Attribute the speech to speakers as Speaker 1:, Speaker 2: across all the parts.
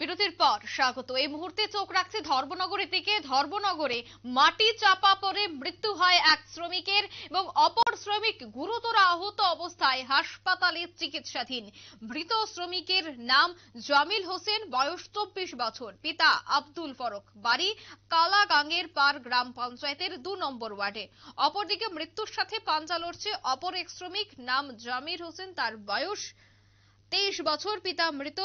Speaker 1: বিরতির পর স্বাগত এই মুহূর্তে চোখ রাখছে ধর্মনগরের দিকে ধর্মনগরে মাটি চাপা পড়ে মৃত্যু হয় এক শ্রমিকের এবং অপর শ্রমিক গুরুতর আহত অবস্থায় হাসপাতালে চিকিৎসাধীন মৃত শ্রমিকের নাম জামিল হোসেন বয়স চব্বিশ বছর পিতা আব্দুল ফরক বাড়ি কালাগাঙ্গের পার গ্রাম পঞ্চায়েতের দু নম্বর ওয়ার্ডে অপরদিকে মৃত্যুর সাথে পাঞ্জা লড়ছে অপর এক শ্রমিক নাম জামির হোসেন তার বয়স তেইশ বছর পিতা মৃত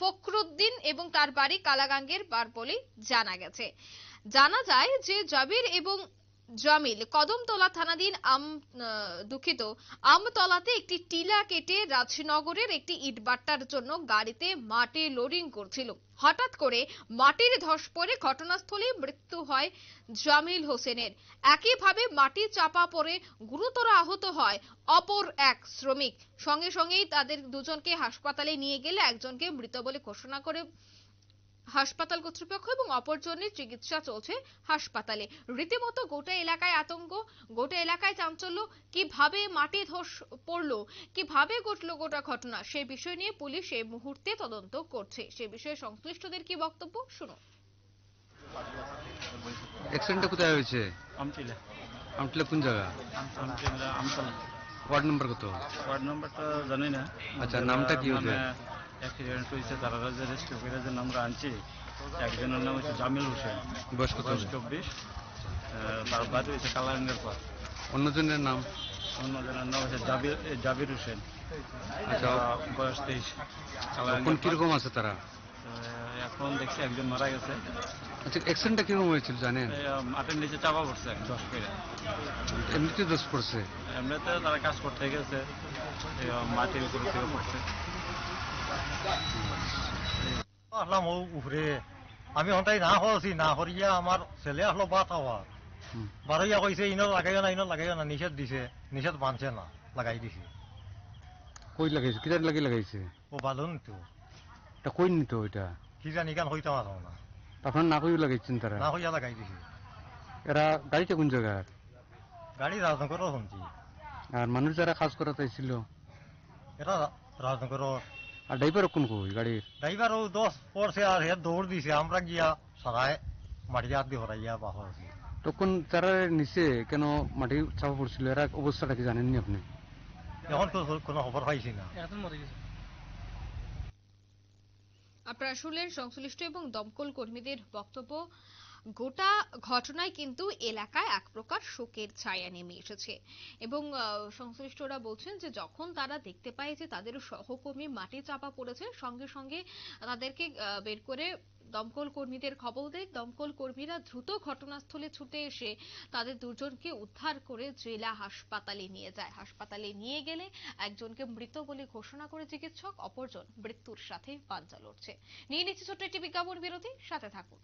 Speaker 1: ফখরুদ্দিন এবং তার বাড়ি কালাগাঙ্গের পার বলে জানা গেছে জানা যায় যে জাবির এবং জামিল কদমতলা থানাধীন আম দুঃখিত আমতলাতে একটি টিলা কেটে রাজনগরের একটি ইটবাট্টার জন্য গাড়িতে মাটি লোডিং করছিল হঠাৎ করে মাটির ধস পড়ে ঘটনাস্থলেই মৃত্যু হয় জামিল হোসেনের একইভাবে মাটি চাপা পড়ে গুরুতর আহত হয় অপর এক শ্রমিক সঙ্গে সঙ্গেই তাদের দুজনকে হাসপাতালে নিয়ে গেলে একজনকে মৃত বলে ঘোষণা করে হাসপাতাল কর্তৃপক্ষ এবং অপরজনের চিকিৎসা চলছে হাসপাতালে রীতিমতো গোটা এলাকায় আতঙ্ক গোটা এলাকায় চাঞ্চল্য কিভাবে মাটি ধস পড়ল কিভাবে ঘটল গোটা ঘটনা সে বিষয় নিয়ে পুলিশ এই মুহূর্তে তদন্ত করছে সে বিষয়ে সংশ্লিষ্টদের কি বক্তব্য শুনুন
Speaker 2: অ্যাক্সিডেন্টটা কোথায় হয়েছে আমটিলা
Speaker 3: আমটিলা কোন জায়গা
Speaker 2: আমটিলা আমতলা ওয়ার্ড নাম্বার কত ওয়ার্ড নাম্বারটা জানি না আচ্ছা নামটা কি হবে মানে অ্যাক্সিডেন্ট হয়েছে তারা যে রেস্কিউ করে যে আমরা আনছি একজনের নাম হচ্ছে জামিল হোসেন বয়স্ক বয়স চব্বিশ তার বাদ হয়েছে কালারের পর অন্যজনের নাম অন্যজনের নাম হচ্ছে জাবির জাবির হোসেন আচ্ছা। বয়স তেইশ এখন কীরকম আছে তারা এখন দেখছি একজন মারা গেছে
Speaker 3: আচ্ছা অ্যাক্সিডেন্টটা কিরকম হয়েছিল জানেন
Speaker 2: মাঠের নিচে চাপা পড়ছে দশ করে
Speaker 3: এমনিতে দোষ পড়ছে
Speaker 2: এমনিতে তারা কাজ করতে গেছে মাটির উপর থেকে পড়ছে
Speaker 4: আসলাম ও উপরে আমি হন্তাই না হওয়াছি না হরিয়া আমার ছেলে আসলো বাত হওয়া বারইয়া কইছে ইনর লাগাইও না ইনর লাগাইও না নিষেধ দিছে নিষেধ বানছে না লাগাই
Speaker 3: দিছে কই লাগাইছে কিজানি লাগি লাগাইছে ও বালুন তো তা কই নিতো এটা
Speaker 4: কিজানি কান হইতে পারো না
Speaker 3: তখন না কই লাগাইছেন তারা না হইয়া লাগাই দিছে এরা গাড়িটা কোন জায়গার গাড়ি রাজনগর শুনছি আর মানুষ যারা কাজ করাতে ছিল এরা রাজনগর আর ড্রাইভার কোন কই গাড়ির ড্রাইভার
Speaker 4: ও দশ পর সে আর দৌড় দিছে আমরা গিয়া সরায় মাটি হাত দিয়ে হরাইয়া বাহর
Speaker 3: তখন তারা নিচে কেন মাটি চাপা পড়ছিল এরা অবস্থাটা কি জানেননি আপনি
Speaker 4: এখন তো কোনো খবর পাইছি না
Speaker 1: আপনারা শুনলেন সংশ্লিষ্ট এবং দমকল কর্মীদের বক্তব্য গোটা ঘটনায় কিন্তু এলাকায় এক প্রকার শোকের ছায়া নেমে এসেছে এবং সংশ্লিষ্টরা বলছেন যে যখন তারা দেখতে পায় যে তাদের সহকর্মী মাটি চাপা পড়েছে সঙ্গে সঙ্গে তাদেরকে বের করে দমকল কর্মীদের খবর দেয় দমকল কর্মীরা দ্রুত ঘটনাস্থলে ছুটে এসে তাদের দুজনকে উদ্ধার করে জেলা হাসপাতালে নিয়ে যায় হাসপাতালে নিয়ে গেলে একজনকে মৃত বলে ঘোষণা করে চিকিৎসক অপরজন মৃত্যুর সাথে পাঞ্জা লড়ছে নিয়ে নিচ্ছে ছোট্ট একটি বিজ্ঞাপন বিরতি সাথে থাকুন